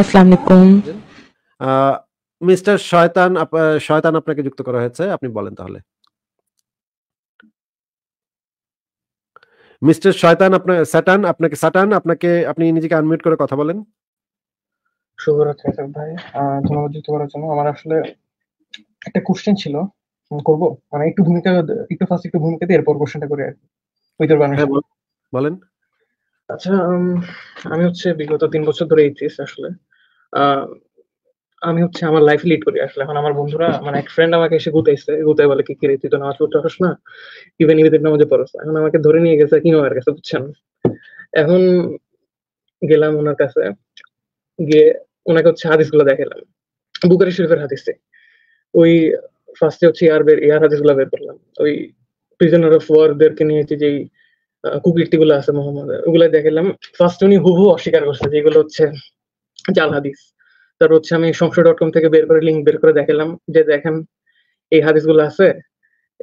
আসসালামু মিস্টার শয়তান শয়তান আপনাকে যুক্ত করা হয়েছে আপনি বলেন তাহলে মিস্টার শয়তান আপনার স্যাটান আপনাকে স্যাটান আপনাকে আপনি নিজেকে আনমিউট করে কথা বলেন শুভরাত্রি ভাই ধন্যবাদ যুক্ত করার জন্য আমার আসলে একটা কোশ্চেন ছিল করব মানে একটু ভূমিকা একটু ফার্স্ট একটু ভূমিকা দিয়ে এরপর কোশ্চেনটা করে আর কি হ্যাঁ, বলেন আচ্ছা আমি হচ্ছে বিগত তিন বছর ধরে এইচএস আসলে আমি হচ্ছে আমার লাইফ লিড করি আসলে এখন আমার বন্ধুরা মানে এক ফ্রেন্ড আমাকে এসে গুতাইছে গুতাই বলে কি কিরে তুই তো নামাজ পড়তে পারস না ইভেন ইভেদের নামাজে পড়স এখন আমাকে ধরে নিয়ে গেছে কি আমার কাছে বুঝছেন এখন গেলাম ওনার কাছে গিয়ে ওনাকে হচ্ছে হাদিস গুলো দেখালাম বুকারি শরীফের হাদিসে ওই ফার্স্টে হচ্ছে ইয়ার বের ইয়ার হাদিস গুলো বের করলাম ওই প্রিজনার অফ ওয়ারদেরকে নিয়েছে যেই কুকীর্তি গুলো আছে মোহাম্মদ ওগুলাই দেখলাম ফার্স্ট উনি হুহু অস্বীকার করছে যেগুলো হচ্ছে জাল হাদিস তারপর হচ্ছে আমি সংশয় ডট কম থেকে বের করে লিঙ্ক বের করে দেখলাম যে দেখেন এই হাদিস গুলো আছে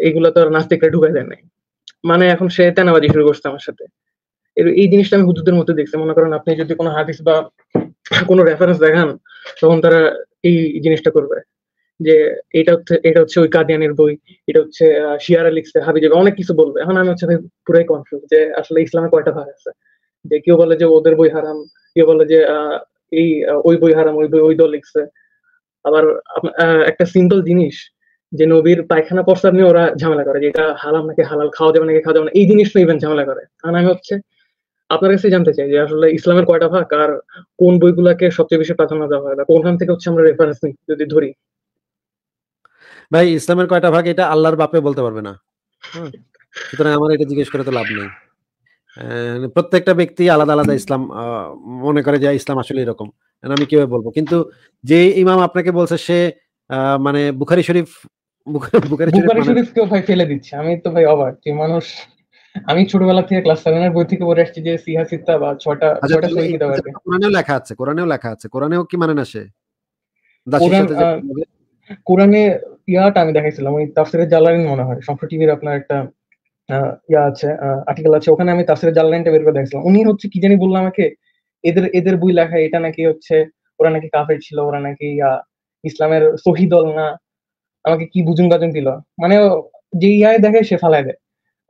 এইগুলো তো আর নাস্তিকরা ঢুকে দেয় নাই মানে এখন সে তেনাবাজি শুরু করছে আমার সাথে এই জিনিসটা আমি হুদুদের মধ্যে দেখছি মনে করেন আপনি যদি কোনো হাদিস বা কোনো রেফারেন্স দেখান তখন তারা এই জিনিসটা করবে যে এটা হচ্ছে এটা হচ্ছে ওই কাদিয়ানের বই এটা হচ্ছে শিয়ারা লিখছে হাবিজাবি অনেক কিছু বলবে এখন আমি হচ্ছে পুরাই কনফিউজ যে আসলে ইসলামে কয়টা ভাগ আছে যে কেউ বলে যে ওদের বই হারাম কেউ বলে যে এই ওই বই হারাম ওই বই ওই দল লিখছে আবার একটা সিম্পল জিনিস যে নবীর পায়খানা প্রস্তাব নিয়ে ওরা ঝামেলা করে যেটা হালাম নাকি হালাল খাওয়া যাবে নাকি খাওয়া যাবে না এই জিনিসটা ইভেন ঝামেলা করে কারণ আমি হচ্ছে আপনার কাছে জানতে চাই যে আসলে ইসলামের কয়টা ভাগ আর কোন বইগুলাকে সবচেয়ে বেশি প্রাধান্য দেওয়া হয় বা কোনখান থেকে হচ্ছে আমরা রেফারেন্স নিই যদি ধরি ভাই ইসলামের কয়টা ভাগ এটা আল্লাহর বাপে বলতে পারবে না সুতরাং আমার এটা জিজ্ঞেস করে তো লাভ নেই প্রত্যেকটা ব্যক্তি আলাদা আলাদা ইসলাম মনে করে যে ইসলাম আসলে এরকম আমি কিভাবে বলবো কিন্তু যে ইমাম আপনাকে বলছে সে মানে বুখারি শরীফ বুখারি মানে ভাই ফেলে দিচ্ছে আমি তো ভাই অবাক মানুষ আমি ছোটবেলা থেকে ক্লাস থেকে আচ্ছা, আচ্ছা, আচ্ছা, কোরআনেও লেখা আছে কোরআনেও লেখা আছে কোরআনেও কি মানে না কোরআনে ইয়াটা আমি দেখাইছিলাম ওই তাফসিরের জ্বালানি মনে হয় সংসদ টিভির আপনার একটা ইয়া আছে আর্টিকেল আছে ওখানে আমি তাফসিরের জ্বালানিটা বের করে দেখাইছিলাম উনি হচ্ছে কি জানি বললাম আমাকে এদের এদের বই লেখা এটা নাকি হচ্ছে ওরা নাকি কাফের ছিল ওরা নাকি ইসলামের সহি দল না আমাকে কি বুজুন গাজন দিল মানে যে ইয়ায় দেখে সে ফালাই দেয়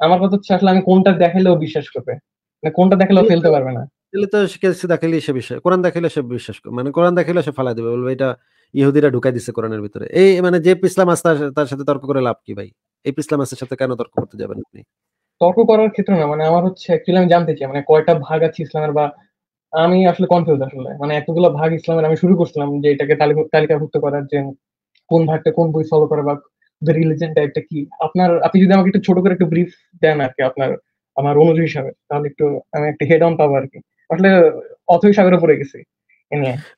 আমার কথা হচ্ছে আসলে আমি কোনটা দেখালেও বিশ্বাস করবে মানে কোনটা দেখালেও ফেলতে পারবে না তাহলে তো দেখাইলে সে বিষয় কোরআন দেখালে সে বিশ্বাস মানে কোরআন দেখালে সে ফালাই দেবে বলবে এটা ইহুদিরা ঢুকাই দিচ্ছে কোরআনের ভিতরে এই মানে যে পিসলাম আস্তা তার সাথে তর্ক করে লাভ কি ভাই এই পিসলাম আস্তার সাথে কেন তর্ক করতে যাবেন আপনি তর্ক করার ক্ষেত্রে না মানে আমার হচ্ছে অ্যাকচুয়ালি আমি জানতে চাই মানে কয়টা ভাগ আছে ইসলামের বা আমি আসলে কনফিউজ আসলে মানে এতগুলো ভাগ ইসলামের আমি শুরু করছিলাম যে এটাকে তালিকাভুক্ত করার যে কোন ভাগটা কোন বই ফলো করা বা রিলিজেন টাইপটা কি আপনার আপনি যদি আমাকে একটু ছোট করে একটু ব্রিফ দেন আর কি আপনার আমার অনুজ হিসাবে তাহলে একটু আমি একটা হেড অন পাবো আর কি আসলে অথই সাগরে পড়ে গেছি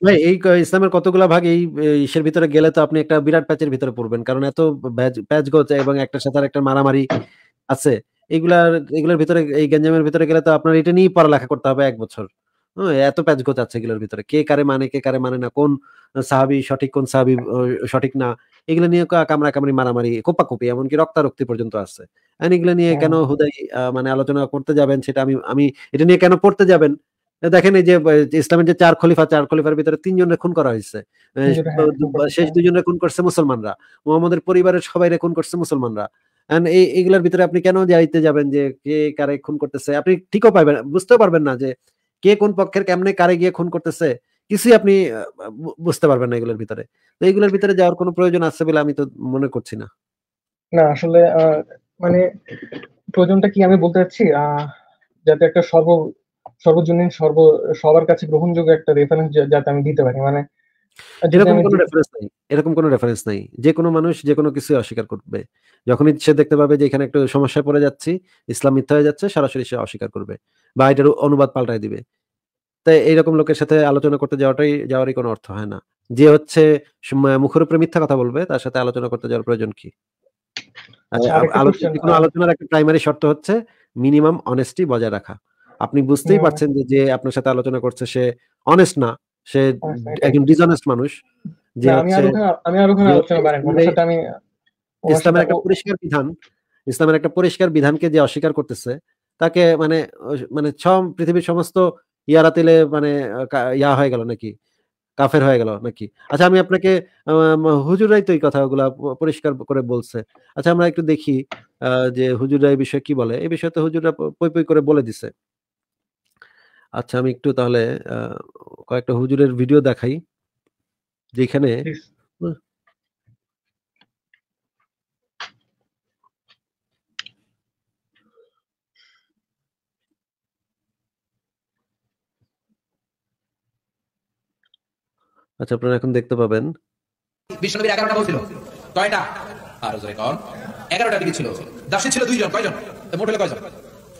ভাই এই ইসলামের ভাগ এই ইসের ভিতরে গেলে তো আপনি একটা বিরাট প্যাচের ভিতরে পড়বেন কারণ এত প্যাচ এবং সাথে একটা মারামারি আছে এগুলোর ভিতরে এই গেঞ্জামের ভিতরে গেলে তো আপনার এটা নিয়েই পড়ালেখা করতে হবে এক বছর এত প্যাচ গোচ আছে এগুলোর ভিতরে কে কারে মানে কে কারে মানে না কোন সাহাবি সঠিক কোন সাহাবি সঠিক না এগুলো নিয়ে কামরা কামড়ি মারামারি কোপাকুপি এমনকি রক্তারক্তি পর্যন্ত আছে এগুলো নিয়ে হ্যাঁ। কেন হুদাই মানে আলোচনা করতে যাবেন সেটা আমি আমি এটা নিয়ে কেন পড়তে যাবেন দেখেন এই যে ইসলামের যে চার খলিফা চার খলিফার ভিতরে তিনজনের খুন করা হয়েছে হ্যাঁ, শেষ হ্যাঁ। দুজনের খুন করছে মুসলমানরা মোহাম্মদের পরিবারের সবাই খুন করছে মুসলমানরা এইগুলোর ভিতরে আপনি কেন যাইতে যাবেন যে কে কারে খুন করতেছে আপনি ঠিকও পাবেন বুঝতে পারবেন না যে কে কোন পক্ষের কেমনে কারে গিয়ে খুন করতেছে কিছুই আপনি বুঝতে পারবেন না এগুলোর ভিতরে তো এইগুলোর ভিতরে যাওয়ার কোনো প্রয়োজন আছে বলে আমি তো মনে করছি না না আসলে মানে প্রয়োজনটা কি আমি বলতে চাচ্ছি যাতে একটা সর্ব সর্বজনীন সর্ব সবার কাছে গ্রহণযোগ্য একটা রেফারেন্স যাতে আমি দিতে পারি মানে এরকম কোনো রেফারেন্স নাই এরকম কোনো রেফারেন্স নাই যে কোনো মানুষ যে কোনো কিছু অস্বীকার করবে যখন সে দেখতে পাবে যে এখানে একটা সমস্যায় পড়ে যাচ্ছে ইসলাম মিথ্যা হয়ে যাচ্ছে সরাসরি সে অস্বীকার করবে বা এটার অনুবাদ পাল্টাই দিবে তাই এইরকম লোকের সাথে আলোচনা করতে যাওয়াটাই যাওয়ারই কোনো অর্থ হয় না যে হচ্ছে মুখের উপরে মিথ্যা কথা বলবে তার সাথে আলোচনা করতে যাওয়ার প্রয়োজন কি আচ্ছা, আচ্ছা, আলোচনার একটা প্রাইমারি শর্ত হচ্ছে মিনিমাম অনেস্টি বজায় রাখা আপনি বুঝতেই পারছেন যে আপনার সাথে আলোচনা করছে সে অনেস্ট না সে হ্যাঁ, একজন ডিসঅনেস্ট মানুষ যে ইসলামের একটা পরিষ্কার বিধান ইসলামের একটা পরিষ্কার বিধানকে যে অস্বীকার করতেছে তাকে মানে মানে সব পৃথিবীর সমস্ত ইয়ারাতিলে মানে ইয়া হয়ে গেল নাকি কাফের হয়ে গেল নাকি আচ্ছা আমি আপনাকে হুজুরাই তো এই কথাগুলা পরিষ্কার করে বলছে আচ্ছা আমরা একটু দেখি যে হুজুরা এই বিষয়ে কি বলে এই বিষয়ে তো হুজুরা পই পই করে বলে দিছে আচ্ছা আমি একটু তাহলে কয়েকটা হুজুরের ভিডিও দেখাই যেখানে আচ্ছা আপনারা এখন দেখতে পাবেন বিশ্বনবীর এগারোটা বলছিল কয়টা আর জোরে কন এগারোটা বিলি ছিল দাসী ছিল দুইজন কয়জন মোট কয়জন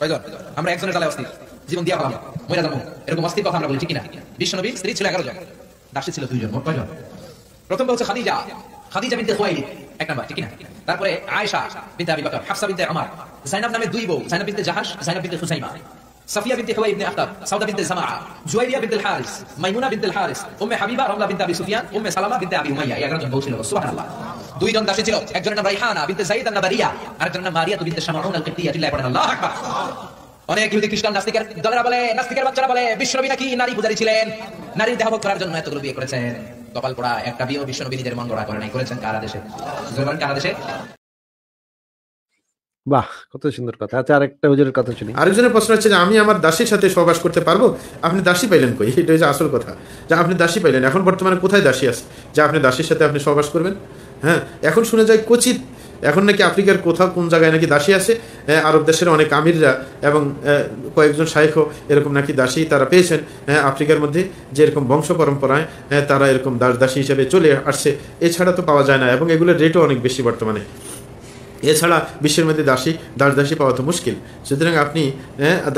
কয়জন আমরা একজনের তালে আসছি জীবন দিয়া পাবো মহিলা জন্ম এরকম অস্থির কথা আমরা বলি ঠিক না নবী স্ত্রী ছিল এগারো জন দাসী ছিল দুইজন মোট কয়জন প্রথমটা হচ্ছে খাদিজা খাদিজা বিনতে খুয়াইলিদ এক নাম্বার ঠিক না তারপরে আয়েশা বিনতে আবি বকর হাফসা বিনতে আমার জাইনাব নামে দুই বউ জাইনাব বিনতে জাহাশ জাইনাব বিনতে হুসাইমা সাফিয়া বিনতে খুয়াই ইবনে আখতাব সাউদা বিনতে জামা জুয়াইরিয়া বিনতে হারিস মাইমুনা বিনতে হারিস উম্মে হাবিবা রামলা বিনতে আবি সুফিয়ান উম্মে সালামা বিনতে আবি উমাইয়া এগারো জন বউ ছিল সুবহানাল্লাহ দুইজন দাসী ছিল একজনের নাম রাইহানা বিনতে জাইদ আন নাবারিয়া আরেকজনের নাম মারিয়া বিনতে শামাউন আল কিবতিয়া চিল্লায় আল্লাহু আকবার অনেক ইহুদি খ্রিস্টান নাস্তিকের দলেরা বলে নাস্তিকের বাচ্চারা বলে বিশ্বনবী নাকি নারী পূজারী ছিলেন নারীর করার জন্য এতগুলো বিয়ে করেছেন কপাল একটা বিশ্বনবী নিজের মন গড়া করে নাই করেছেন কারা দেশে কারা দেশে বাহ কত সুন্দর কথা আচ্ছা আরেকটা হুজুরের কথা শুনি আরেকজনের প্রশ্ন হচ্ছে যে আমি আমার দাসীর সাথে সহবাস করতে পারবো আপনি দাসী পাইলেন কই এটা হচ্ছে আসল কথা যে আপনি দাসী পাইলেন এখন বর্তমানে কোথায় দাসী আছে যে আপনি দাসীর সাথে আপনি সহবাস করবেন হ্যাঁ এখন শুনে যায় কচিত এখন নাকি আফ্রিকার কোথাও কোন জায়গায় নাকি দাসী আছে হ্যাঁ, আরব দেশের অনেক আমিররা এবং কয়েকজন শাইখ এরকম নাকি দাসী তারা পেয়েছেন হ্যাঁ, আফ্রিকার মধ্যে যে এরকম বংশ পরম্পরায় হ্যাঁ, তারা এরকম দাস দাসী হিসেবে চলে আসছে এছাড়া তো পাওয়া যায় না এবং এগুলোর রেটও অনেক বেশি বর্তমানে এছাড়া বিশ্বের মধ্যে দাসী দাস দাসী পাওয়া তো মুশকিল সুতরাং আপনি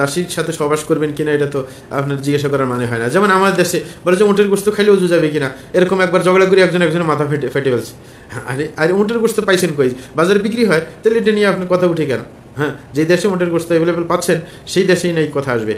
দাসীর সাথে সবাস করবেন কিনা এটা তো আপনার জিজ্ঞাসা করার মানে হয় না যেমন আমার দেশে বলে যে উঁটের গোস্ত খাইলে উজু যাবে কিনা এরকম একবার ঝগড়া করে একজন একজনের মাথা ফেটে ফেটে ফেলছে আরে আরে উঁটের গোস্ত পাইছেন কই বাজারে বিক্রি হয় তাহলে এটা নিয়ে আপনার কথা উঠে কেন হ্যাঁ যে দেশে উঁটের গোস্ত অ্যাভেলেবেল পাচ্ছেন সেই দেশেই নাই কথা আসবে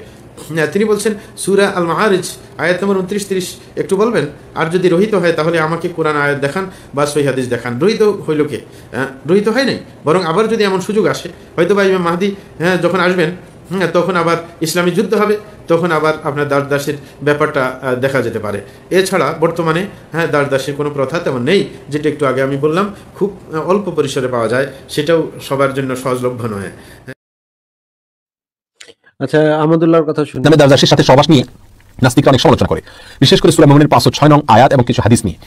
হ্যাঁ, তিনি বলছেন সুরা আল মাহারিজ আয়াত নম্বর উনত্রিশ তিরিশ একটু বলবেন আর যদি রহিত হয় তাহলে আমাকে কোরআন আয়াত দেখান বা সৈহাদিস দেখান রহিত হইল কে হ্যাঁ, রহিত হয় নাই বরং আবার যদি এমন সুযোগ আসে হয়তো বা ইমাম মাহাদি হ্যাঁ যখন আসবেন হ্যাঁ তখন আবার ইসলামী যুদ্ধ হবে তখন আবার আপনার দাসদাসের ব্যাপারটা দেখা যেতে পারে এছাড়া বর্তমানে হ্যাঁ দাসদাসের কোনো প্রথা তেমন নেই যেটা একটু আগে আমি বললাম খুব অল্প পরিসরে পাওয়া যায় সেটাও সবার জন্য সহজলভ্য নয় আচ্ছা আহমদুল্লাহর কথা শুনে আমি সাথে সবাস নিয়ে নাস্তিকরা অনেক সমালোচনা করে বিশেষ করে মোহামের পাঁচশো ছয় নং আয়াত এবং কিছু হাদিস নিয়ে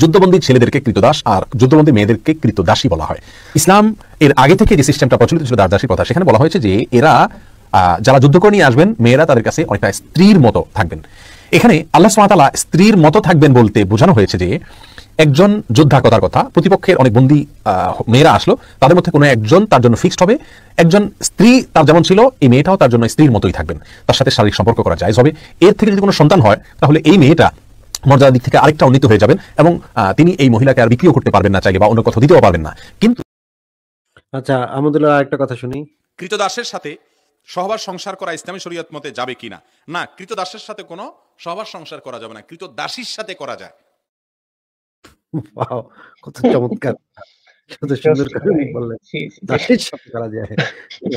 যুদ্ধবন্দী ছেলেদেরকে কৃতদাস আর যুদ্ধবন্দী মেয়েদেরকে কৃতদাসী বলা হয় ইসলাম এর আগে থেকে যে সিস্টেমটা প্রচলিত ছিল দাসদাসী প্রথা সেখানে বলা হয়েছে যে এরা যারা যুদ্ধ করে নিয়ে আসবেন মেয়েরা তাদের কাছে অনেকটা স্ত্রীর মতো থাকবেন এখানে আল্লাহ সামাতালা স্ত্রীর মতো থাকবেন বলতে বোঝানো হয়েছে যে একজন যোদ্ধা কথার কথা প্রতিপক্ষের অনেক বন্দী মেয়েরা আসলো তাদের মধ্যে কোনো একজন তার জন্য ফিক্সড হবে একজন স্ত্রী তার যেমন ছিল এই মেয়েটাও তার জন্য স্ত্রীর মতোই থাকবেন তার সাথে শারীরিক সম্পর্ক করা যায় হবে এর থেকে যদি কোনো সন্তান হয় তাহলে এই মেয়েটা মর্যাদার দিক থেকে আরেকটা উন্নীত হয়ে যাবেন এবং তিনি এই মহিলাকে আর বিক্রিও করতে পারবেন না চাইলে বা অন্য কথা দিতেও পারবেন না কিন্তু আচ্ছা আমাদের একটা কথা শুনি কৃতদাসের সাথে সহবাস সংসার করা ইসলামী শরীয়ত মতে যাবে কিনা না কৃত দাসের সাথে কোনো সহবাস সংসার করা যাবে না কৃতদাসীর সাথে করা যায় কত চমৎকার কত সুন্দর বললেন দাসীর সাথে করা যায়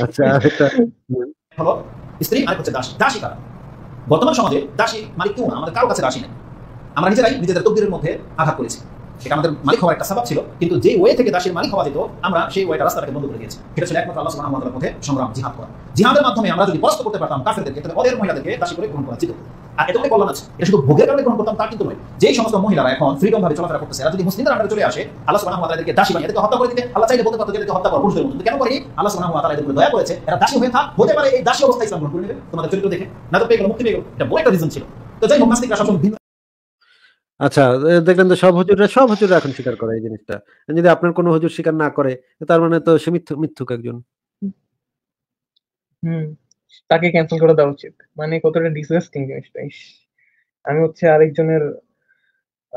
আচ্ছা এটা হলো স্ত্রী আর হচ্ছে দাস দাসী বর্তমান সমাজে দাসী মানে কেউ না আমাদের কারো কাছে দাসী নেই আমরা নিজেরাই নিজেদের তকদিরের মধ্যে আঘাত করেছি সেটা আমাদের মালিক হওয়ার একটা স্বভাব ছিল কিন্তু যে ওয়ে থেকে দাসের মালিক হওয়া যেত আমরা সেই ওয়েটা রাস্তাটাকে বন্ধ করে দিয়েছি সেটা ছিল একমাত্র আল্লাহ সুবহানাহু ওয়া তাআলার সংগ্রাম জিহাদ করা জিহাদের মাধ্যমে আমরা যদি পরাস্ত করতে পারতাম কাফেরদেরকে তাহলে ওদের মহিলাদেরকে দাসী করে গ্রহণ করা যেত আর এত করে কল্যাণ আছে এটা শুধু ভোগের কারণে গ্রহণ করতাম তার কিন্তু নয় যেই সমস্ত মহিলারা এখন ফ্রিডম ভাবে চলাফেরা করতেছে যদি মুসলিমদের আন্ডারে চলে আসে আল্লাহ সুবহানাহু ওয়া দাসী বানিয়ে এদেরকে হত্যা করে দিতে আল্লাহ চাইলে বলতে পারতো যে এদেরকে হত্যা করো পুরুষদের মতো কেন করি আল্লাহ সুবহানাহু ওয়া তাআলা দয়া করেছে এরা দাসী হয়ে থাক হতে পারে এই দাসী অবস্থায় ইসলাম গ্রহণ করে নেবে তোমাদের চরিত্র দেখে না তো পেয়ে গেল মুক্তি পেয়ে গেল এটা বড় একটা রিজন ছিল তো যাই হোক নাস্তিকরা সবসময় আচ্ছা দেখলেন তো সব হুজুররা সব হজুররা এখন স্বীকার করে এই জিনিসটা। যদি আপনার কোনো হুজুর স্বীকার না করে তার মানে তো সে মিথ্যুক মিথ্যুক একজন। হুম। তাকে ক্যান্সেল করে দেওয়া উচিত। মানে কতটা ডিসগাস্টিং জিনিসটা। ইস! আমি হচ্ছে আরেকজনের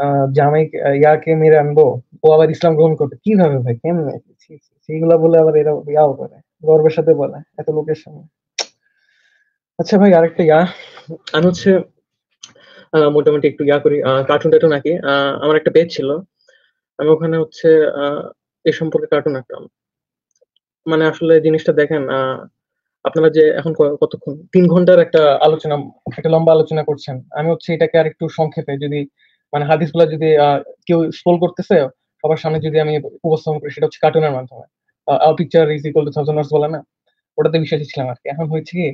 আ জামাই ইয়াকে মেরে আনবো। ও আবার ইসলাম গ্রহণ করবে। কিভাবে ভাই? কেমনে? ছি, সেইগুলা বলে আবার এরা ইয়াও করে। গর্বের সাথে বলে এত লোকের সামনে। আচ্ছা ভাই আরেকটা ইয়া আমি হচ্ছে মোটামুটি একটু ইয়া করি কার্টুন টার্টুন আঁকি আমার একটা পেজ ছিল আমি ওখানে হচ্ছে এ সম্পর্কে কার্টুন আঁকতাম মানে আসলে জিনিসটা দেখেন আপনারা যে এখন কতক্ষণ তিন ঘন্টার একটা আলোচনা একটা লম্বা আলোচনা করছেন আমি হচ্ছে এটাকে আর একটু সংক্ষেপে যদি মানে হাদিস গুলা যদি কেউ স্কোল করতেছে সবার সামনে যদি আমি উপস্থাপন করি সেটা হচ্ছে কার্টুনের মাধ্যমে picture is equal to thousand বলে না ওটাতে বিশ্বাসী ছিলাম আর কি এখন হয়েছে কি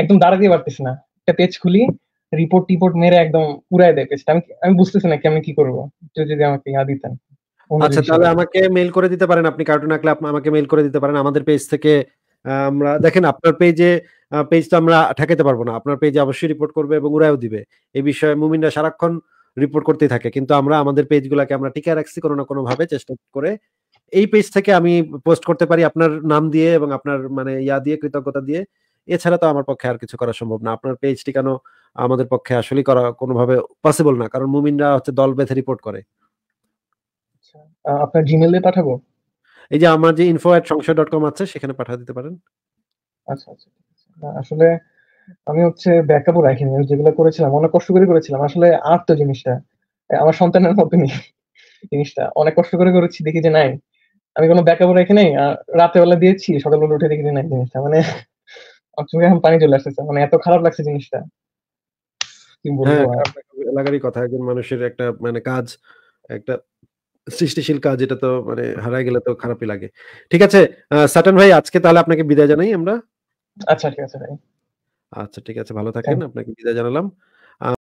একদম দাঁড়াতেই পারতেছি না একটা পেজ খুলি রিপোর্ট টিপোর্ট মেরে একদম পুরাই দেয় আমি আমি বুঝতেছি না কি আমি কি করবো যদি আমাকে ইয়া দিতেন আচ্ছা তাহলে আমাকে মেল করে দিতে পারেন আপনি কার্টুন আঁকলে আমাকে মেল করে দিতে পারেন আমাদের পেজ থেকে আমরা দেখেন আপনার পেজে পেজ তো আমরা ঠেকাতে পারবো না আপনার পেজে অবশ্যই রিপোর্ট করবে এবং উড়াইও দিবে এই বিষয়ে মুমিনরা সারাক্ষণ রিপোর্ট করতেই থাকে কিন্তু আমরা আমাদের পেজগুলোকে আমরা টিকে রাখছি কোনো না কোনো ভাবে চেষ্টা করে এই পেজ থেকে আমি পোস্ট করতে পারি আপনার নাম দিয়ে এবং আপনার মানে ইয়া দিয়ে কৃতজ্ঞতা দিয়ে এছাড়া তো আমার পক্ষে আর কিছু করা সম্ভব না আপনার পেজটি কেন আমাদের পক্ষে আসলে করা কোনোভাবে পসিবল না কারণ মুমিনরা হচ্ছে দল বেঁধে রিপোর্ট করে আচ্ছা, আপনার দিয়ে পাঠাবো এই যে আমার যে ইনফো অ্যাট সংশয় ডট কম আছে সেখানে পাঠিয়ে দিতে পারেন আচ্ছা আচ্ছা আসলে আমি হচ্ছে ব্যাকআপও রাখিনি আমি যেগুলো করেছিলাম অনেক কষ্ট করে করেছিলাম আসলে আর তো জিনিসটা আমার সন্তানের মতো নেই জিনিসটা অনেক কষ্ট করে করেছি দেখি যে নাই আমি কোনো ব্যাকআপও রেখে নাই রাতে বেলা দিয়েছি সকালবেলা উঠে দেখি যে নাই জিনিসটা মানে চোখে এখন পানি চলে আসতেছে মানে এত খারাপ লাগছে জিনিসটা হ্যাঁ, এলাকারই কথা একজন মানুষের একটা মানে কাজ একটা সৃষ্টিশীল কাজ এটা তো মানে হারায় গেলে তো খারাপই লাগে ঠিক আছে সাটন ভাই আজকে তাহলে আপনাকে বিদায় জানাই আমরা আচ্ছা ঠিক আছে ভাই আচ্ছা ঠিক আছে ভালো থাকেন আপনাকে বিদায় জানালাম